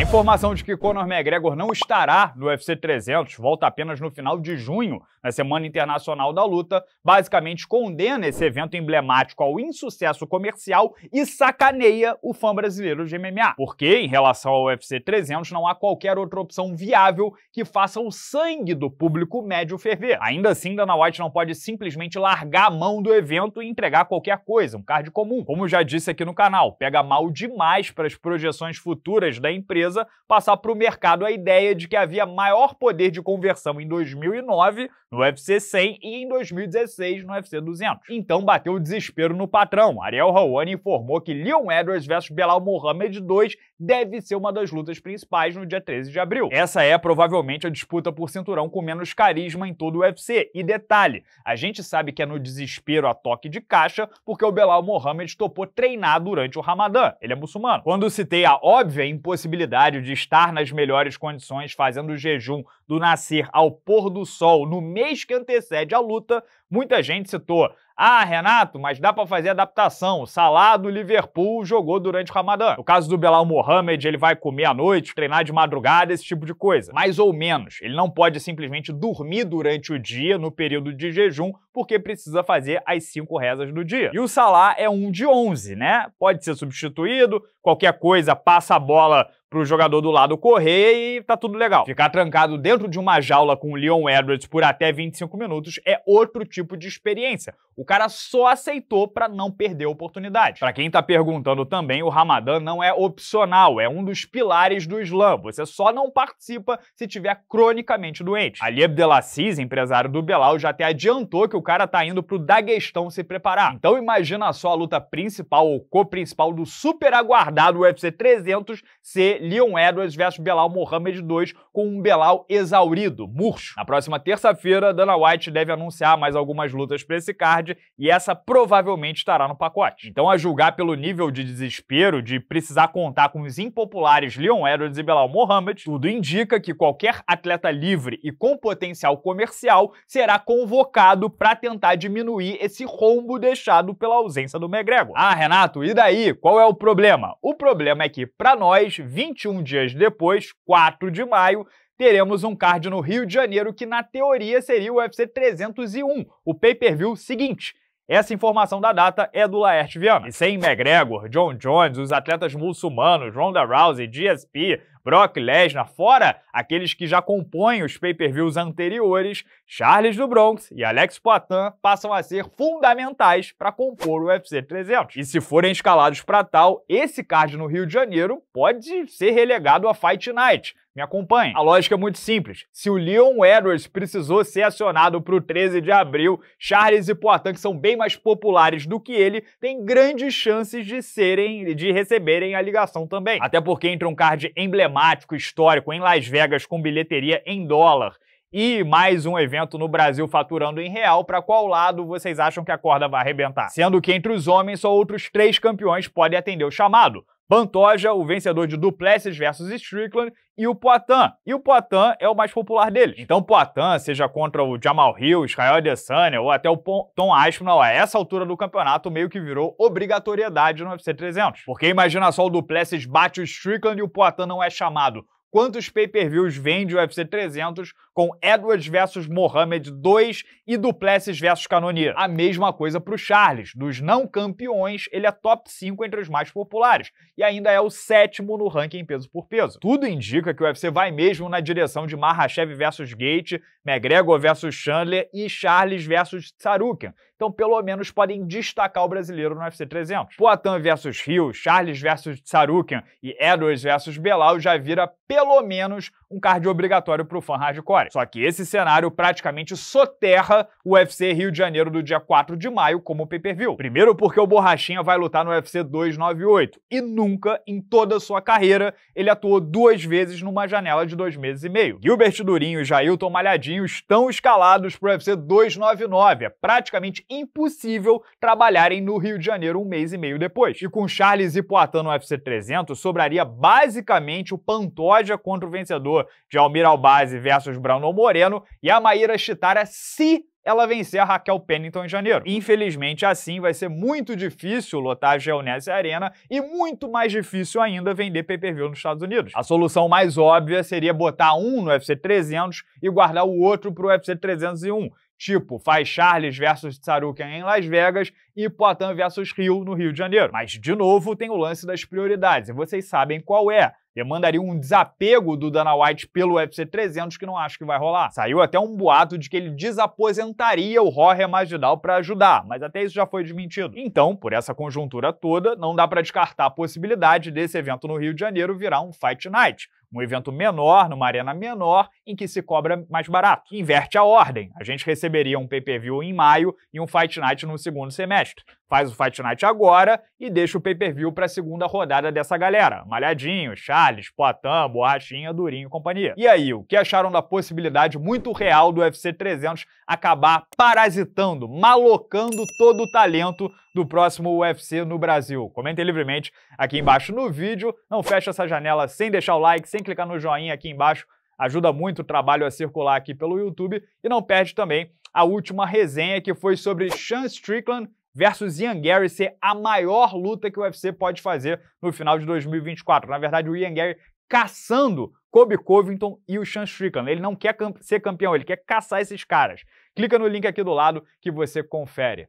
A informação de que Conor McGregor não estará no UFC 300, volta apenas no final de junho, na Semana Internacional da Luta, basicamente condena esse evento emblemático ao insucesso comercial e sacaneia o fã brasileiro de MMA. Porque, em relação ao UFC 300, não há qualquer outra opção viável que faça o sangue do público médio ferver. Ainda assim, Dana White não pode simplesmente largar a mão do evento e entregar qualquer coisa, um card comum. Como já disse aqui no canal, pega mal demais para as projeções futuras da empresa empresa passar para o mercado a ideia de que havia maior poder de conversão em 2009 no UFC 100 e em 2016 no UFC 200. Então bateu o desespero no patrão. Ariel Helwani informou que Leon Edwards vs Belal Mohamed 2 deve ser uma das lutas principais no dia 13 de abril. Essa é provavelmente a disputa por cinturão com menos carisma em todo o UFC. E detalhe, a gente sabe que é no desespero a toque de caixa porque o Belal Mohamed topou treinar durante o Ramadã. Ele é muçulmano. Quando citei a óbvia impossibilidade de estar nas melhores condições, fazendo o jejum do nascer ao pôr do sol no mês que antecede a luta, muita gente citou ah, Renato, mas dá para fazer adaptação. Salah do Liverpool jogou durante o Ramadã. No caso do Belal Mohamed, ele vai comer à noite, treinar de madrugada, esse tipo de coisa. Mais ou menos. Ele não pode simplesmente dormir durante o dia, no período de jejum, porque precisa fazer as cinco rezas do dia. E o Salah é um de 11, né? Pode ser substituído, qualquer coisa, passa a bola pro jogador do lado correr e tá tudo legal. Ficar trancado dentro de uma jaula com o Leon Edwards por até 25 minutos é outro tipo de experiência. O cara só aceitou para não perder a oportunidade. Para quem está perguntando também, o Ramadã não é opcional, é um dos pilares do Islã. Você só não participa se tiver cronicamente doente. Ali Abdelaziz, empresário do Belal, já até adiantou que o cara tá indo pro Daguestão se preparar. Então imagina só a luta principal ou co-principal do super aguardado UFC 300 ser Leon Edwards versus Belal Mohamed 2 com um Belal exaurido, murcho. Na próxima terça-feira, Dana White deve anunciar mais algumas lutas para esse card e essa provavelmente estará no pacote. Então, a julgar pelo nível de desespero de precisar contar com os impopulares Leon Edwards e Belal Mohamed, tudo indica que qualquer atleta livre e com potencial comercial será convocado para tentar diminuir esse rombo deixado pela ausência do McGregor. Ah, Renato, e daí? Qual é o problema? O problema é que, para nós, 21 dias depois, 4 de maio, teremos um card no Rio de Janeiro que, na teoria, seria o UFC 301, o pay-per-view seguinte. Essa informação da data é do Laerte Viana. E sem McGregor, John Jones, os atletas muçulmanos, Ronda Rousey, GSP, Brock Lesnar, fora aqueles que já compõem os pay-per-views anteriores, Charles do Bronx e Alex Poitin passam a ser fundamentais para compor o UFC 300. E se forem escalados para tal, esse card no Rio de Janeiro pode ser relegado a Fight Night, me acompanhe. A lógica é muito simples. Se o Leon Edwards precisou ser acionado para o 13 de abril, Charles e Poitin, que são bem mais populares do que ele, têm grandes chances de serem, de receberem a ligação também. Até porque entra um card emblemático histórico em Las Vegas com bilheteria em dólar e mais um evento no Brasil faturando em real, para qual lado vocês acham que a corda vai arrebentar? Sendo que entre os homens só outros três campeões podem atender o chamado. Pantoja, o vencedor de Duplessis versus Strickland e o Poitin. E o Poitin é o mais popular deles. Então Poitin, seja contra o Jamal Hill, Israel Adesanya ou até o Tom Aspinall, a essa altura do campeonato meio que virou obrigatoriedade no UFC 300. Porque imagina só o Duplessis bate o Strickland e o Poitin não é chamado. Quantos pay-per-views vende o UFC 300 com Edwards versus Mohamed 2 e Duplessis versus Canonier. A mesma coisa para o Charles. Dos não campeões, ele é top 5 entre os mais populares e ainda é o sétimo no ranking peso por peso. Tudo indica que o UFC vai mesmo na direção de Mahashev versus Gate, McGregor versus Chandler e Charles versus Tsarukian. Então, pelo menos podem destacar o brasileiro no UFC 300. Poatan versus Rio, Charles versus Tsarukian e Edwards versus Belal já vira pelo menos um card obrigatório para o fã hardcore. Só que esse cenário praticamente soterra o UFC Rio de Janeiro do dia 4 de maio como pay-per-view. Primeiro porque o Borrachinha vai lutar no UFC 298 e nunca em toda a sua carreira ele atuou duas vezes numa janela de dois meses e meio. Gilbert Durinho e Jailton Malhadinho estão escalados para o UFC 299. É praticamente impossível trabalharem no Rio de Janeiro um mês e meio depois. E com Charles e Poitin no UFC 300, sobraria basicamente o Pantoja contra o vencedor de Almir Albazi versus Brasil Brandon Moreno e a Maíra Chitara se ela vencer a Raquel Pennington em janeiro. Infelizmente, assim vai ser muito difícil lotar a Geonese Arena e muito mais difícil ainda vender pay-per-view nos Estados Unidos. A solução mais óbvia seria botar um no UFC 300 e guardar o outro para o UFC 301, tipo faz Charles versus Tsarukian em Las Vegas e Poitin versus Rio no Rio de Janeiro. Mas de novo tem o lance das prioridades e vocês sabem qual é demandaria um desapego do Dana White pelo UFC 300 que não acho que vai rolar. Saiu até um boato de que ele desaposentaria o Jorge Magidal para ajudar, mas até isso já foi desmentido. Então, por essa conjuntura toda, não dá para descartar a possibilidade desse evento no Rio de Janeiro virar um Fight Night, um evento menor, numa arena menor, em que se cobra mais barato. Inverte a ordem. A gente receberia um pay-per-view em maio e um Fight Night no segundo semestre. Faz o Fight Night agora e deixa o pay-per-view para a segunda rodada dessa galera. Malhadinho, Charles, Poitin, Borrachinha, Durinho e companhia. E aí, o que acharam da possibilidade muito real do UFC 300 acabar parasitando, malocando todo o talento do próximo UFC no Brasil? Comentem livremente aqui embaixo no vídeo. Não fecha essa janela sem deixar o like, sem clicar no joinha aqui embaixo. Ajuda muito o trabalho a circular aqui pelo YouTube. E não perde também a última resenha que foi sobre Sean Strickland versus Ian Gary ser a maior luta que o UFC pode fazer no final de 2024. Na verdade, o Ian Gary caçando Kobe Covington e o Sean Strickland. Ele não quer ser campeão, ele quer caçar esses caras. Clica no link aqui do lado que você confere.